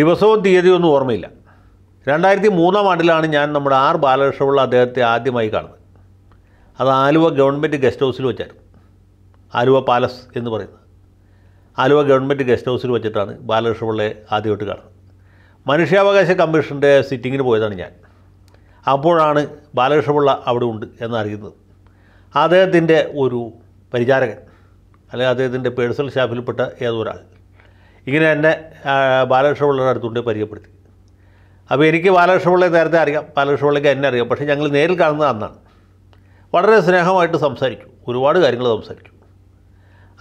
ദിവസവും തീയതിയൊന്നും ഓർമ്മയില്ല രണ്ടായിരത്തി മൂന്നാം ആണ്ടിലാണ് ഞാൻ നമ്മുടെ ആർ ബാലകൃഷ്ണപിള്ള അദ്ദേഹത്തെ ആദ്യമായി കാണുന്നത് അത് ആലുവ ഗവൺമെൻറ് ഗസ്റ്റ് ഹൗസിൽ വെച്ചായിരുന്നു ആലുവ പാലസ് എന്ന് പറയുന്നത് ആലുവ ഗവൺമെൻറ് ഗസ്റ്റ് ഹൗസിൽ വെച്ചിട്ടാണ് ബാലകൃഷ്ണപിള്ളയെ ആദ്യമായിട്ട് കാണുന്നത് മനുഷ്യാവകാശ കമ്മീഷൻ്റെ സിറ്റിങ്ങിന് പോയതാണ് ഞാൻ അപ്പോഴാണ് ബാലകൃഷ്ണപിള്ള അവിടെ ഉണ്ട് എന്നറിയുന്നത് അദ്ദേഹത്തിൻ്റെ ഒരു പരിചാരകൻ അല്ലെങ്കിൽ അദ്ദേഹത്തിൻ്റെ പേഴ്സണൽ സ്റ്റാഫിൽപ്പെട്ട ഏതൊരാൾ ഇങ്ങനെ എന്നെ പിള്ളയുടെ അടുത്തുകൊണ്ട് പരിചയപ്പെടുത്തി അപ്പോൾ എനിക്ക് പിള്ളയെ നേരത്തെ അറിയാം പിള്ളയ്ക്ക് എന്നെ അറിയാം പക്ഷേ ഞങ്ങൾ നേരിൽ കാണുന്നത് അന്നാണ് വളരെ സ്നേഹമായിട്ട് സംസാരിച്ചു ഒരുപാട് കാര്യങ്ങൾ സംസാരിച്ചു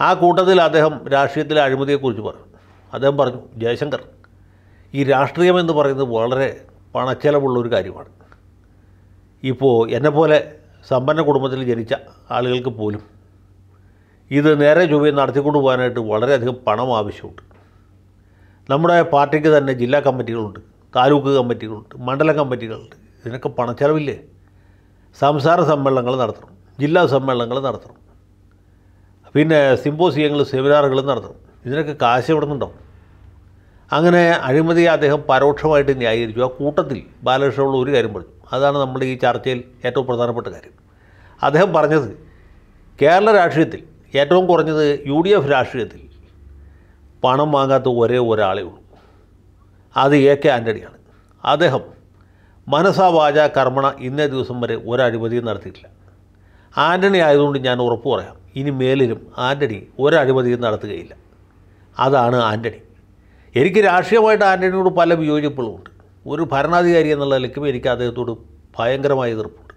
ആ കൂട്ടത്തിൽ അദ്ദേഹം രാഷ്ട്രീയത്തിലെ അഴിമതിയെക്കുറിച്ച് പറഞ്ഞു അദ്ദേഹം പറഞ്ഞു ജയശങ്കർ ഈ രാഷ്ട്രീയം എന്ന് പറയുന്നത് വളരെ ഒരു കാര്യമാണ് ഇപ്പോൾ എന്നെപ്പോലെ സമ്പന്ന കുടുംബത്തിൽ ജനിച്ച ആളുകൾക്ക് പോലും ഇത് നേരെ ചൊവ്വയെ നടത്തിക്കൊണ്ട് പോകാനായിട്ട് വളരെയധികം പണം ആവശ്യമുണ്ട് നമ്മുടെ പാർട്ടിക്ക് തന്നെ ജില്ലാ കമ്മിറ്റികളുണ്ട് താലൂക്ക് കമ്മിറ്റികളുണ്ട് മണ്ഡല കമ്മിറ്റികളുണ്ട് ഇതിനൊക്കെ പണച്ചെലവില്ലേ സംസാര സമ്മേളനങ്ങൾ നടത്തണം ജില്ലാ സമ്മേളനങ്ങൾ നടത്തണം പിന്നെ സിമ്പോസിയങ്ങൾ സെമിനാറുകൾ നടത്തണം ഇതിനൊക്കെ കാശ് എവിടെ അങ്ങനെ അഴിമതി അദ്ദേഹം പരോക്ഷമായിട്ട് ന്യായീകരിച്ചു ആ കൂട്ടത്തിൽ ബാലകൃഷ്ണനുള്ള ഒരു കാര്യം പറഞ്ഞു അതാണ് നമ്മുടെ ഈ ചർച്ചയിൽ ഏറ്റവും പ്രധാനപ്പെട്ട കാര്യം അദ്ദേഹം പറഞ്ഞത് കേരള രാഷ്ട്രീയത്തിൽ ഏറ്റവും കുറഞ്ഞത് യു ഡി എഫ് രാഷ്ട്രീയത്തിൽ പണം വാങ്ങാത്ത ഒരേ ഒരാളേ ഉള്ളൂ അത് എ കെ ആൻ്റണിയാണ് അദ്ദേഹം വാച കർമ്മണ ഇന്നേ ദിവസം വരെ ഒരഴിമതിയും നടത്തിയിട്ടില്ല ആൻ്റണി ആയതുകൊണ്ട് ഞാൻ ഉറപ്പ് പറയാം ഇനി മേലിലും ആൻ്റണി ഒരഴിമതിയും നടത്തുകയില്ല അതാണ് ആൻ്റണി എനിക്ക് രാഷ്ട്രീയമായിട്ട് ആൻ്റണിയോട് പല വിയോജിപ്പുകളുമുണ്ട് ഒരു ഭരണാധികാരി എന്നുള്ള നിലയ്ക്കും എനിക്ക് അദ്ദേഹത്തോട് ഭയങ്കരമായ എതിർപ്പുണ്ട്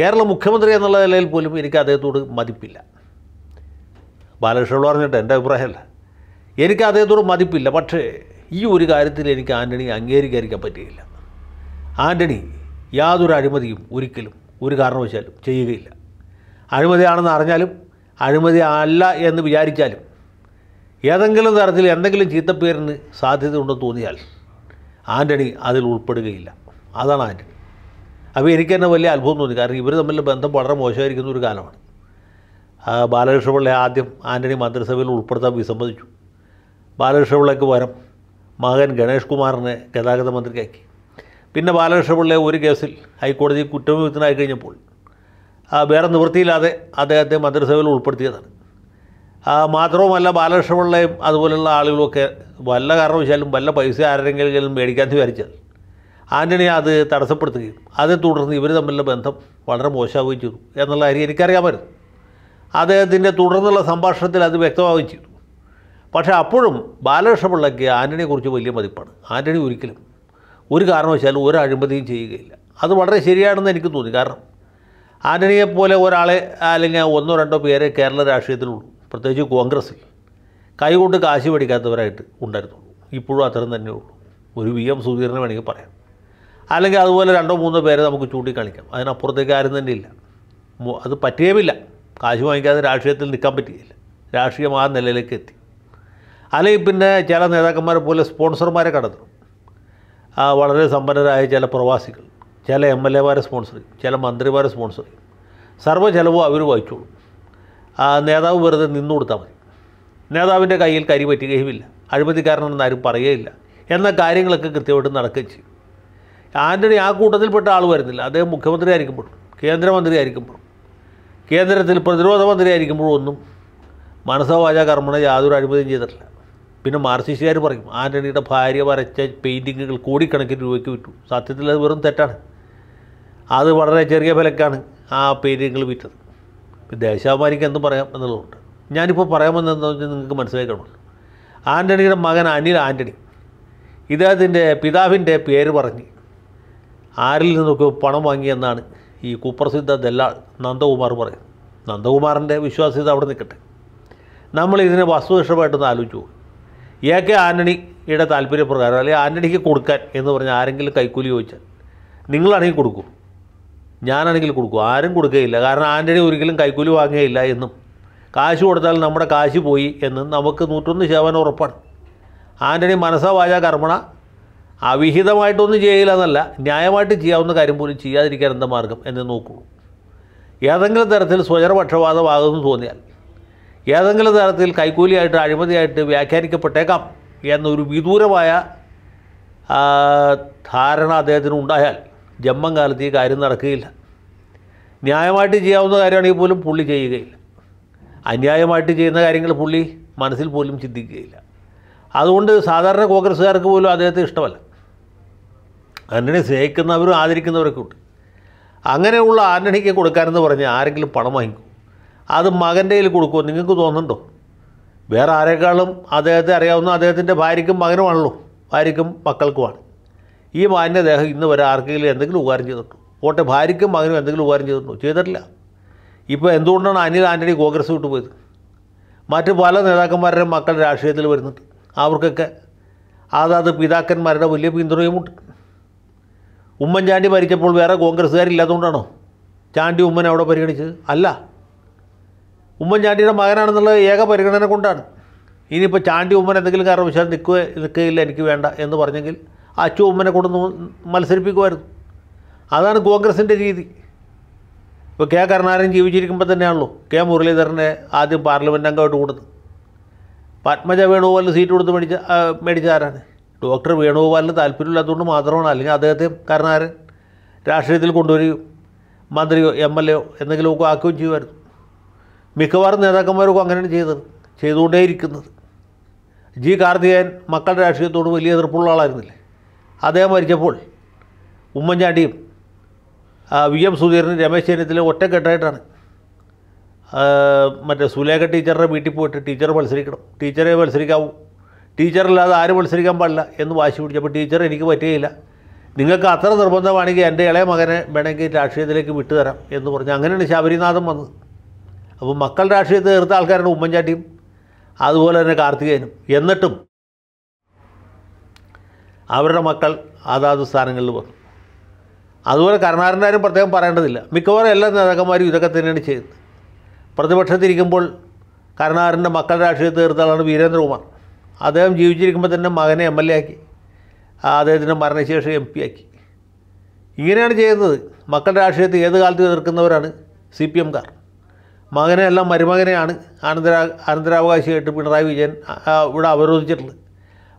കേരള മുഖ്യമന്ത്രി എന്നുള്ള നിലയിൽ പോലും എനിക്ക് അദ്ദേഹത്തോട് മതിപ്പില്ല ബാലകൃഷ്ണനോട് പറഞ്ഞിട്ട് എൻ്റെ അഭിപ്രായമല്ല എനിക്ക് അദ്ദേഹത്തോട് മതിപ്പില്ല പക്ഷേ ഈ ഒരു കാര്യത്തിൽ എനിക്ക് ആൻ്റണി അംഗീകരിക്കാതിരിക്കാൻ പറ്റുകയില്ല ആൻ്റണി യാതൊരു അഴിമതിയും ഒരിക്കലും ഒരു കാരണവശാലും ചെയ്യുകയില്ല അഴിമതിയാണെന്ന് അറിഞ്ഞാലും അഴിമതി അല്ല എന്ന് വിചാരിച്ചാലും ഏതെങ്കിലും തരത്തിൽ എന്തെങ്കിലും ചീത്തപ്പേരിന് സാധ്യത ഉണ്ടെന്ന് തോന്നിയാൽ ആൻ്റണി അതിൽ ഉൾപ്പെടുകയില്ല അതാണ് ആൻ്റണി അപ്പോൾ എനിക്ക് തന്നെ വലിയ അത്ഭുതം തോന്നി കാരണം ഇവർ തമ്മിലുള്ള ബന്ധം വളരെ മോശമായിരിക്കുന്ന ഒരു കാലമാണ് ബാലകൃഷ്ണപിള്ള ആദ്യം ആൻ്റണി മന്ത്രിസഭയിൽ ഉൾപ്പെടുത്താൻ വിസമ്മതിച്ചു ബാലകൃഷ്ണപിള്ളയ്ക്ക് പകരം മകൻ ഗണേഷ് കുമാറിനെ ഗതാഗത മന്ത്രിയാക്കി പിന്നെ ബാലകൃഷ്ണപിള്ളയെ ഒരു കേസിൽ ഹൈക്കോടതി കുറ്റവിമുക്തനായി കഴിഞ്ഞപ്പോൾ വേറെ നിവൃത്തിയില്ലാതെ അദ്ദേഹത്തെ മന്ത്രിസഭയിൽ ഉൾപ്പെടുത്തിയതാണ് മാത്രവുമല്ല ബാലകൃഷ്ണപിള്ളയും അതുപോലെയുള്ള ആളുകളൊക്കെ വല്ല കാരണവശാലും വല്ല പൈസ ആരെങ്കിലും മേടിക്കാൻ വിചാരിച്ചത് ആൻ്റണി അത് തടസ്സപ്പെടുത്തുകയും അതേ തുടർന്ന് ഇവർ തമ്മിലുള്ള ബന്ധം വളരെ മോശമാവുകയും ചെയ്തു എന്നുള്ള കാര്യം എനിക്കറിയാമായിരുന്നു അദ്ദേഹത്തിൻ്റെ തുടർന്നുള്ള സംഭാഷണത്തിൽ അത് വ്യക്തമാവുകയും ചെയ്തു പക്ഷേ അപ്പോഴും ബാലകൃഷ്ണപിള്ളയ്ക്ക് ആൻ്റണിയെക്കുറിച്ച് വലിയ മതിപ്പാണ് ആൻ്റണി ഒരിക്കലും ഒരു കാരണവശാലും ഒരു അഴിമതിയും ചെയ്യുകയില്ല അത് വളരെ ശരിയാണെന്ന് എനിക്ക് തോന്നി കാരണം ആൻ്റണിയെപ്പോലെ ഒരാളെ അല്ലെങ്കിൽ ഒന്നോ രണ്ടോ പേരെ കേരള രാഷ്ട്രീയത്തിലുള്ളൂ പ്രത്യേകിച്ച് കോൺഗ്രസ്സിൽ കൈകൊണ്ട് കാശ് പഠിക്കാത്തവരായിട്ട് ഉണ്ടായിരുന്നുള്ളൂ ഇപ്പോഴും അത്തരം തന്നെ ഉള്ളൂ ഒരു വി എം സുധീരനെ വേണമെങ്കിൽ പറയാം അല്ലെങ്കിൽ അതുപോലെ രണ്ടോ മൂന്നോ പേരെ നമുക്ക് ചൂണ്ടിക്കാണിക്കാം അതിനപ്പുറത്തേക്ക് ആരും തന്നെ ഇല്ല അത് പറ്റിയേമില്ല കാശ് വാങ്ങിക്കാതെ രാഷ്ട്രീയത്തിൽ നിൽക്കാൻ പറ്റിയില്ല രാഷ്ട്രീയം ആ നിലയിലേക്ക് എത്തി അല്ലെങ്കിൽ പിന്നെ ചില നേതാക്കന്മാർ പോലെ സ്പോൺസർമാരെ കടന്നു വളരെ സമ്പന്നരായ ചില പ്രവാസികൾ ചില എം എൽ എമാരെ സ്പോൺസർ ചെയ്യും ചില മന്ത്രിമാരെ സ്പോൺസർ ചെയ്യും സർവ്വ ചിലവും അവർ വഹിച്ചോളും നേതാവ് വെറുതെ നിന്നു കൊടുത്താൽ മതി നേതാവിൻ്റെ കയ്യിൽ കരി പറ്റുകയുമില്ല അഴിമതിക്കാരനെന്ന് ആരും പറയുകയില്ല എന്ന കാര്യങ്ങളൊക്കെ കൃത്യമായിട്ട് നടക്കുകയും ചെയ്യും ആൻ്റണി ആ കൂട്ടത്തിൽപ്പെട്ട ആൾ വരുന്നില്ല അദ്ദേഹം മുഖ്യമന്ത്രി ആയിരിക്കുമ്പോഴും കേന്ദ്രമന്ത്രി ആയിരിക്കുമ്പോഴും കേന്ദ്രത്തിൽ പ്രതിരോധ മന്ത്രി ആയിരിക്കുമ്പോഴും ഒന്നും മനസ്സോ വാചാ കർമ്മണ യാതൊരു അഴിമതിയും ചെയ്തിട്ടില്ല പിന്നെ മാർസിസ്റ്റുകാർ പറയും ആൻ്റണിയുടെ ഭാര്യ വരച്ച പെയിൻറ്റിങ്ങുകൾ കോടിക്കണക്കിന് രൂപയ്ക്ക് വിറ്റു സത്യത്തിൽ അത് വെറും തെറ്റാണ് അത് വളരെ ചെറിയ വിലക്കാണ് ആ പെയിൻറ്റിങ്ങുകൾ വിറ്റത് ദേശാഭിമാനിക്ക് എന്ത് പറയാം എന്നുള്ളതുണ്ട് ഞാനിപ്പോൾ പറയാമെന്നു വെച്ചാൽ നിങ്ങൾക്ക് മനസ്സിലാക്കണമല്ലോ ആൻ്റണിയുടെ മകൻ അനിൽ ആൻ്റണി ഇദ്ദേഹത്തിൻ്റെ പിതാവിൻ്റെ പേര് പറഞ്ഞ് ആരിൽ നിന്നൊക്കെ പണം വാങ്ങിയെന്നാണ് ഈ കുപ്രസിദ്ധ ദല്ലാൾ നന്ദകുമാർ പറയുന്നത് നന്ദകുമാറിൻ്റെ വിശ്വാസ്യത അവിടെ നിൽക്കട്ടെ നമ്മൾ ഇതിനെ വസ്തുനിഷ്ഠമായിട്ടൊന്ന് ആലോചിച്ചു പോകും എ കെ ആൻ്റണിയുടെ താല്പര്യപ്രകാരം അല്ലെങ്കിൽ ആൻ്റണിക്ക് കൊടുക്കാൻ എന്ന് പറഞ്ഞാൽ ആരെങ്കിലും കൈക്കൂലി ചോദിച്ചാൽ നിങ്ങളാണെങ്കിൽ കൊടുക്കൂ ഞാനാണെങ്കിൽ കൊടുക്കും ആരും കൊടുക്കുകയില്ല കാരണം ആൻ്റണി ഒരിക്കലും കൈക്കൂലി വാങ്ങുകയില്ല എന്നും കാശ് കൊടുത്താൽ നമ്മുടെ കാശ് പോയി എന്ന് നമുക്ക് നൂറ്റൊന്ന് ശതമാനം ഉറപ്പാണ് ആൻ്റണി മനസ്സാ മനസ്സവാച കർമ്മണ അവിഹിതമായിട്ടൊന്നും ചെയ്യില്ല എന്നല്ല ന്യായമായിട്ട് ചെയ്യാവുന്ന കാര്യം പോലും ചെയ്യാതിരിക്കാൻ എന്താ മാർഗം എന്നെ നോക്കൂ ഏതെങ്കിലും തരത്തിൽ സ്വജനപക്ഷപാതമാകുമെന്ന് തോന്നിയാൽ ഏതെങ്കിലും തരത്തിൽ കൈക്കൂലിയായിട്ട് അഴിമതിയായിട്ട് വ്യാഖ്യാനിക്കപ്പെട്ടേക്കാം എന്നൊരു വിദൂരമായ ധാരണ അദ്ദേഹത്തിന് ഉണ്ടായാൽ ജമ്മം കാലത്ത് ഈ കാര്യം നടക്കുകയില്ല ന്യായമായിട്ട് ചെയ്യാവുന്ന കാര്യമാണെങ്കിൽ പോലും പുള്ളി ചെയ്യുകയില്ല അന്യായമായിട്ട് ചെയ്യുന്ന കാര്യങ്ങൾ പുള്ളി മനസ്സിൽ പോലും ചിന്തിക്കുകയില്ല അതുകൊണ്ട് സാധാരണ കോൺഗ്രസ്സുകാർക്ക് പോലും അദ്ദേഹത്തെ ഇഷ്ടമല്ല ആന്റണി സ്നേഹിക്കുന്നവരും ആദരിക്കുന്നവരൊക്കെ ഉണ്ട് അങ്ങനെയുള്ള ആന്റണിക്ക് കൊടുക്കാനെന്ന് പറഞ്ഞാൽ ആരെങ്കിലും പണം വാങ്ങിക്കും അത് മകൻ്റെ കയ്യിൽ കൊടുക്കുമോ നിങ്ങൾക്ക് തോന്നുന്നുണ്ടോ വേറെ ആരെക്കാളും അദ്ദേഹത്തെ അറിയാവുന്ന അദ്ദേഹത്തിൻ്റെ ഭാര്യയ്ക്കും മകനുമാണല്ലോ ഭാര്യയ്ക്കും മക്കൾക്കുമാണ് ഈ മകൻ്റെ ദേഹം ഇന്ന് വരെ ആർക്കെങ്കിലും എന്തെങ്കിലും ഉപകാരം ചെയ്തിട്ടുണ്ടോ പോട്ടെ ഭാര്യയ്ക്കും മകനും എന്തെങ്കിലും ഉപകാരം ചെയ്തിട്ടുണ്ടോ ചെയ്തിട്ടില്ല ഇപ്പോൾ എന്തുകൊണ്ടാണ് അനിൽ ആൻ്റണി കോൺഗ്രസ് വിട്ടു പോയത് മറ്റ് പല നേതാക്കന്മാരുടെയും മക്കൾ രാഷ്ട്രീയത്തിൽ വരുന്നുണ്ട് അവർക്കൊക്കെ അതാത് പിതാക്കന്മാരുടെ വലിയ പിന്തുണയുമുണ്ട് ഉമ്മൻചാണ്ടി മരിച്ചപ്പോൾ വേറെ കോൺഗ്രസ്സുകാരില്ലാത്തതുകൊണ്ടാണോ ചാണ്ടി ഉമ്മൻ അവിടെ പരിഗണിച്ചത് അല്ല ഉമ്മൻചാണ്ടിയുടെ മകനാണെന്നുള്ള ഏക പരിഗണന കൊണ്ടാണ് ഇനിയിപ്പോൾ ചാണ്ടി ഉമ്മൻ എന്തെങ്കിലും കാരണവശാൽ നിൽക്കുക നിൽക്കുകയില്ല എനിക്ക് വേണ്ട എന്ന് പറഞ്ഞെങ്കിൽ അച്ചു ഉമ്മനെ കൊണ്ടു മത്സരിപ്പിക്കുമായിരുന്നു അതാണ് കോൺഗ്രസിൻ്റെ രീതി ഇപ്പോൾ കെ കരുണാരൻ ജീവിച്ചിരിക്കുമ്പോൾ തന്നെയാണല്ലോ കെ മുരളീധരനെ ആദ്യം പാർലമെൻറ്റ് അംഗമായിട്ട് കൊടുത്തു പത്മജ വേണുഗോപാലിന് സീറ്റ് കൊടുത്ത് മേടിച്ച മേടിച്ച ആരാണ് ഡോക്ടർ വേണുഗോപാലിന് താല്പര്യമില്ലാത്തതുകൊണ്ട് മാത്രമാണ് അല്ലെങ്കിൽ അദ്ദേഹത്തെ കരുണാരൻ രാഷ്ട്രീയത്തിൽ കൊണ്ടുവരികയും മന്ത്രിയോ എം എൽ എയോ എന്തെങ്കിലുമൊക്കെ ആക്കുകയും ചെയ്യുമായിരുന്നു മിക്കവാറും നേതാക്കന്മാരൊക്കെ അങ്ങനെയാണ് ചെയ്തത് ചെയ്തുകൊണ്ടേയിരിക്കുന്നത് ജി കാർത്തികേയൻ മക്കളുടെ രാഷ്ട്രീയത്തോട് വലിയ എതിർപ്പുള്ള ആളായിരുന്നില്ലേ അദ്ദേഹം മരിച്ചപ്പോൾ ഉമ്മൻചാണ്ടിയും വി എം സുധീരനും രമേശ് ചെന്നിത്തല ഒറ്റക്കെട്ടായിട്ടാണ് മറ്റേ സുലേഖ ടീച്ചറുടെ വീട്ടിൽ പോയിട്ട് ടീച്ചർ മത്സരിക്കണം ടീച്ചറെ മത്സരിക്കാവൂ ടീച്ചറില്ലാതെ ആരും മത്സരിക്കാൻ പാടില്ല എന്ന് വാശി പിടിച്ചപ്പോൾ ടീച്ചർ എനിക്ക് പറ്റുകയില്ല നിങ്ങൾക്ക് അത്ര നിർബന്ധമാണെങ്കിൽ എൻ്റെ ഇളയ മകനെ വേണമെങ്കിൽ രാഷ്ട്രീയത്തിലേക്ക് വിട്ടുതരാം എന്ന് പറഞ്ഞു അങ്ങനെയാണ് ശബരിനാഥൻ വന്നത് അപ്പോൾ മക്കൾ രാഷ്ട്രീയത്തെ എതിർത്ത ആൾക്കാരുടെ ഉമ്മൻചാണ്ടിയും അതുപോലെ തന്നെ കാർത്തികേയനും എന്നിട്ടും അവരുടെ മക്കൾ അതാത് സ്ഥാനങ്ങളിൽ വന്നു അതുപോലെ കരുണാകരൻ്റെ പ്രത്യേകം പറയേണ്ടതില്ല മിക്കവാറും എല്ലാ നേതാക്കന്മാരും ഇതൊക്കെ തന്നെയാണ് ചെയ്യുന്നത് പ്രതിപക്ഷത്തിരിക്കുമ്പോൾ കരുണാകരൻ്റെ മക്കൾ രാഷ്ട്രീയത്തെ എതിർത്താളാണ് വീരേന്ദ്രകുമാർ അദ്ദേഹം ജീവിച്ചിരിക്കുമ്പോൾ തന്നെ മകനെ എം എൽ എ ആക്കി അദ്ദേഹത്തിൻ്റെ മരണശേഷം എം പി ആക്കി ഇങ്ങനെയാണ് ചെയ്യുന്നത് മക്കളുടെ രാഷ്ട്രീയത്തെ ഏത് കാലത്ത് എതിർക്കുന്നവരാണ് സി പി എംകാർ മകനെ അല്ല മരുമകനെയാണ് അനന്തരാ അനന്തരാവകാശിയായിട്ട് പിണറായി വിജയൻ ഇവിടെ അവരോധിച്ചിട്ടുള്ളത്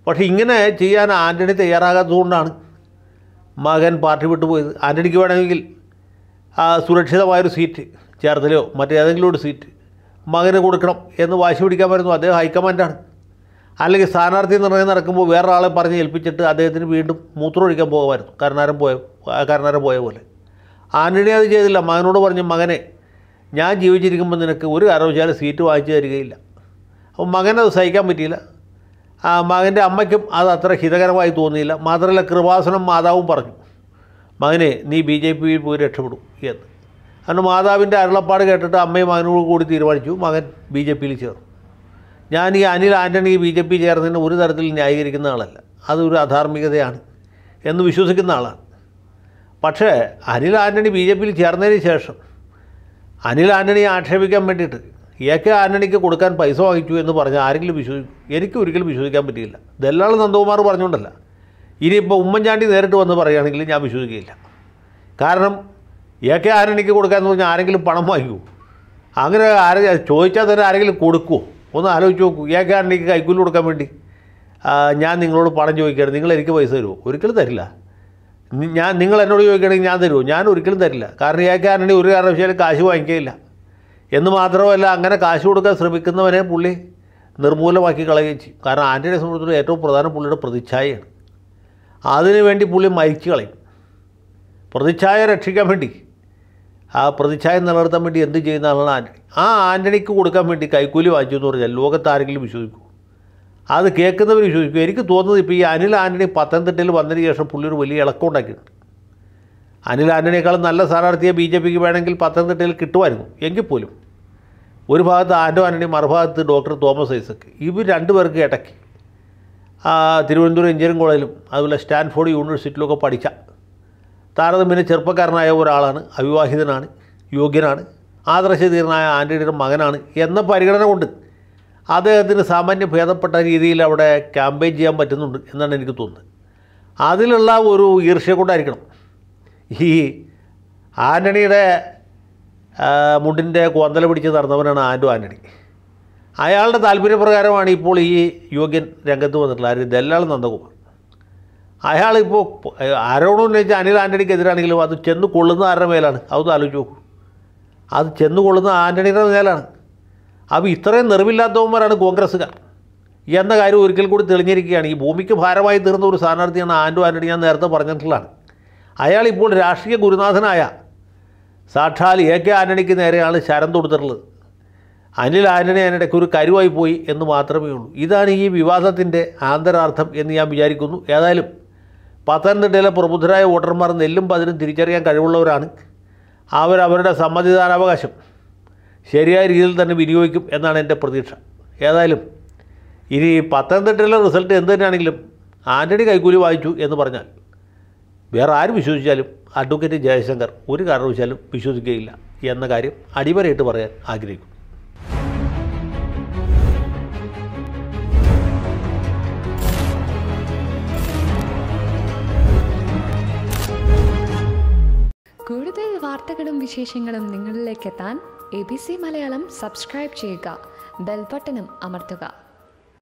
പക്ഷേ ഇങ്ങനെ ചെയ്യാൻ ആൻ്റണി തയ്യാറാകാത്തതുകൊണ്ടാണ് മകൻ പാർട്ടി പോയത് ആൻ്റണിക്ക് വേണമെങ്കിൽ സുരക്ഷിതമായൊരു സീറ്റ് ചേർത്തലയോ മറ്റേതെങ്കിലും ഒരു സീറ്റ് മകന് കൊടുക്കണം എന്ന് വാശി പിടിക്കാൻ വരുന്നു അദ്ദേഹം ഹൈക്കമാൻഡാണ് അല്ലെങ്കിൽ സ്ഥാനാർത്ഥി നിർണയം നടക്കുമ്പോൾ വേറെ പറഞ്ഞ് ഏൽപ്പിച്ചിട്ട് അദ്ദേഹത്തിന് വീണ്ടും മൂത്രമൊഴിക്കാൻ പോകുമായിരുന്നു കരുണാരം പോയ കരുണാരം പോയ പോലെ ആൻ്റണി അത് ചെയ്തില്ല മകനോട് പറഞ്ഞു മകനെ ഞാൻ ജീവിച്ചിരിക്കുമ്പോൾ നിനക്ക് ഒരു കാരണവശാലും സീറ്റ് വാങ്ങിച്ചു തരികയില്ല അപ്പോൾ മകനത് സഹിക്കാൻ പറ്റിയില്ല മകൻ്റെ അമ്മയ്ക്കും അത് അത്ര ഹിതകരമായി തോന്നിയില്ല മാത്രമല്ല കൃപാസനം മാതാവും പറഞ്ഞു മകനെ നീ ബി ജെ പിയിൽ പോയി രക്ഷപ്പെടും എന്ന് കാരണം മാതാവിൻ്റെ അരുളപ്പാട് കേട്ടിട്ട് അമ്മയും മകനോട് കൂടി തീരുമാനിച്ചു മകൻ ബി ജെ പിയിൽ ചേർന്നു ഞാൻ ഈ Anil Antony B J P ചേർന്നതിന് ഒരു തരത്തിൽ ന്യായീകരിക്കുന്ന ആളല്ല അതൊരു അധാർമികതയാണ് എന്ന് വിശ്വസിക്കുന്ന ആളാണ് പക്ഷേ അനിൽ ആൻ്റണി ബി ജെ പിയിൽ ചേർന്നതിന് ശേഷം അനിൽ ആന്റണിയെ ആക്ഷേപിക്കാൻ വേണ്ടിയിട്ട് എ കെ ആന്റണിക്ക് കൊടുക്കാൻ പൈസ വാങ്ങിച്ചു എന്ന് പറഞ്ഞാൽ ആരെങ്കിലും വിശ്വസിക്കും എനിക്ക് ഒരിക്കലും വിശ്വസിക്കാൻ പറ്റിയില്ല ദല്ലാൾ നന്ദകുമാർ പറഞ്ഞുകൊണ്ടല്ല ഇനിയിപ്പോൾ ഉമ്മൻചാണ്ടി നേരിട്ട് വന്ന് പറയുകയാണെങ്കിൽ ഞാൻ വിശ്വസിക്കുകയില്ല കാരണം എ കെ ആന്റണിക്ക് കൊടുക്കാമെന്ന് പറഞ്ഞാൽ ആരെങ്കിലും പണം വാങ്ങിക്കുമോ അങ്ങനെ ആരെ ചോദിച്ചാൽ തന്നെ ആരെങ്കിലും കൊടുക്കുമോ ഒന്ന് ആലോചിച്ച് നോക്കൂ എ കെ ആന്റണിക്ക് കൈക്കൂലി കൊടുക്കാൻ വേണ്ടി ഞാൻ നിങ്ങളോട് പണം ചോദിക്കുകയാണ് നിങ്ങൾ എനിക്ക് പൈസ തരുമോ ഒരിക്കലും തരില്ല ഞാൻ നിങ്ങൾ എന്നോട് ചോദിക്കണമെങ്കിൽ ഞാൻ തരുമോ ഞാൻ ഒരിക്കലും തരില്ല കാരണം ഇയാൾക്കാരനെ ഒരു കാരണവശാലും കാശ് വാങ്ങിക്കുകയില്ല എന്ന് മാത്രമല്ല അങ്ങനെ കാശ് കൊടുക്കാൻ ശ്രമിക്കുന്നവനെ പുള്ളി നിർമൂലമാക്കി കളയുകയും ചെയ്യും കാരണം ആൻ്റണിയെ സംബന്ധിച്ചിടത്തോളം ഏറ്റവും പ്രധാന പുള്ളിയുടെ പ്രതിച്ഛായയാണ് അതിനുവേണ്ടി പുള്ളി മരിച്ചു കളയും പ്രതിച്ഛായ രക്ഷിക്കാൻ വേണ്ടി ആ പ്രതിച്ഛായ നിലനിർത്താൻ വേണ്ടി എന്ത് ചെയ്യുന്ന ആളാണ് ആൻ്റണി ആ ആൻ്റണിക്ക് കൊടുക്കാൻ വേണ്ടി കൈക്കൂലി വാങ്ങിച്ചു എന്ന് പറഞ്ഞാൽ ലോകത്താരെങ്കിലും വിശ്വസിക്കും അത് കേൾക്കുന്നവർ ചോദിക്കും എനിക്ക് തോന്നുന്നത് ഇപ്പോൾ ഈ അനിൽ ആൻ്റണി പത്തനംതിട്ടയിൽ വന്നതിന് ശേഷം പുള്ളി ഒരു വലിയ ഇളക്കം ഉണ്ടാക്കി അനിൽ ആൻ്റണിയേക്കാളും നല്ല സ്ഥാനാർത്ഥിയെ ബി ജെ പിക്ക് വേണമെങ്കിൽ പത്തനംതിട്ടയിൽ കിട്ടുമായിരുന്നു എങ്കിൽ പോലും ഒരു ഭാഗത്ത് ആൻഡോ ആൻ്റണി മറുഭാഗത്ത് ഡോക്ടർ തോമസ് ഐസക് ഇവർ പേർക്ക് ഇടയ്ക്ക് തിരുവനന്തപുരം എഞ്ചിനീയറിംഗ് കോളേജിലും അതുപോലെ സ്റ്റാൻഫോർഡ് യൂണിവേഴ്സിറ്റിയിലൊക്കെ പഠിച്ച താരതമ്യേന ചെറുപ്പക്കാരനായ ഒരാളാണ് അവിവാഹിതനാണ് യോഗ്യനാണ് ആദർശധീരനായ ആൻ്റണിയുടെ മകനാണ് എന്ന പരിഗണന കൊണ്ട് അദ്ദേഹത്തിന് സാമാന്യ ഭേദപ്പെട്ട രീതിയിൽ അവിടെ ക്യാമ്പയിൻ ചെയ്യാൻ പറ്റുന്നുണ്ട് എന്നാണ് എനിക്ക് തോന്നുന്നത് അതിലുള്ള ഒരു ഈർഷ്യ കൊണ്ടായിരിക്കണം ഈ ആൻ്റണിയുടെ മുണ്ടിൻ്റെ കോന്തല പിടിച്ച് നടന്നവനാണ് ആൻഡു ആൻ്റണി അയാളുടെ താല്പര്യപ്രകാരമാണ് ഇപ്പോൾ ഈ യോഗ്യൻ രംഗത്ത് വന്നിട്ടുള്ളത് ആര് ദല്ലാൾ നന്ദകുമാർ അയാളിപ്പോൾ ആരോടും ഉന്നയിച്ച അനിൽ ആൻ്റണിക്കെതിരാണെങ്കിലും അത് ചെന്ന് കൊള്ളുന്ന ആരുടെ മേലാണ് അതൊന്ന് ആലോചിച്ച് നോക്കൂ അത് ചെന്ന് കൊള്ളുന്ന ആൻ്റണിയുടെ മേലാണ് അപ്പോൾ ഇത്രയും നിറവില്ലാത്തവന്മാരാണ് കോൺഗ്രസ്സുകാർ എന്ന കാര്യം ഒരിക്കൽ കൂടി തെളിഞ്ഞിരിക്കുകയാണ് ഈ ഭൂമിക്ക് ഭാരമായി തീർന്ന ഒരു സ്ഥാനാർത്ഥിയാണ് ആൻഡു ആൻഡി ഞാൻ നേരത്തെ പറഞ്ഞിട്ടുള്ളതാണ് അയാൾ ഇപ്പോൾ രാഷ്ട്രീയ ഗുരുനാഥനായ സാക്ഷാൽ എ കെ ആൻ്റണിക്ക് നേരെയാണ് ശരം തൊടുത്തിട്ടുള്ളത് അനിൽ ആൻ്റണി അതിനിടയ്ക്ക് ഒരു കരുവായി പോയി എന്ന് മാത്രമേ ഉള്ളൂ ഇതാണ് ഈ വിവാദത്തിൻ്റെ ആന്തരാർത്ഥം എന്ന് ഞാൻ വിചാരിക്കുന്നു ഏതായാലും പത്തനംതിട്ടയിലെ പ്രബുദ്ധരായ വോട്ടർമാർ നെല്ലും പതിനും തിരിച്ചറിയാൻ കഴിവുള്ളവരാണ് അവരവരുടെ സമ്മതിദാനാവകാശം ശരിയായ രീതിയിൽ തന്നെ വിനിയോഗിക്കും എന്നാണ് എൻ്റെ പ്രതീക്ഷ ഏതായാലും ഇനി പത്തനംതിട്ടയിലെ റിസൾട്ട് എന്ത് തന്നെയാണെങ്കിലും ആൻ്റണി കൈക്കൂലി വായിച്ചു എന്ന് പറഞ്ഞാൽ വേറെ ആരും വിശ്വസിച്ചാലും അഡ്വക്കേറ്റ് ജയശങ്കർ ഒരു കാരണവശാലും വിശ്വസിക്കുകയില്ല എന്ന കാര്യം അടിവരയിട്ട് പറയാൻ ആഗ്രഹിക്കുന്നു കൂടുതൽ വാർത്തകളും വിശേഷങ്ങളും നിങ്ങളിലേക്ക് എത്താൻ A B C Malayalam subscribe ചെയ്യുക ബെൽബട്ടനും അമർത്തുക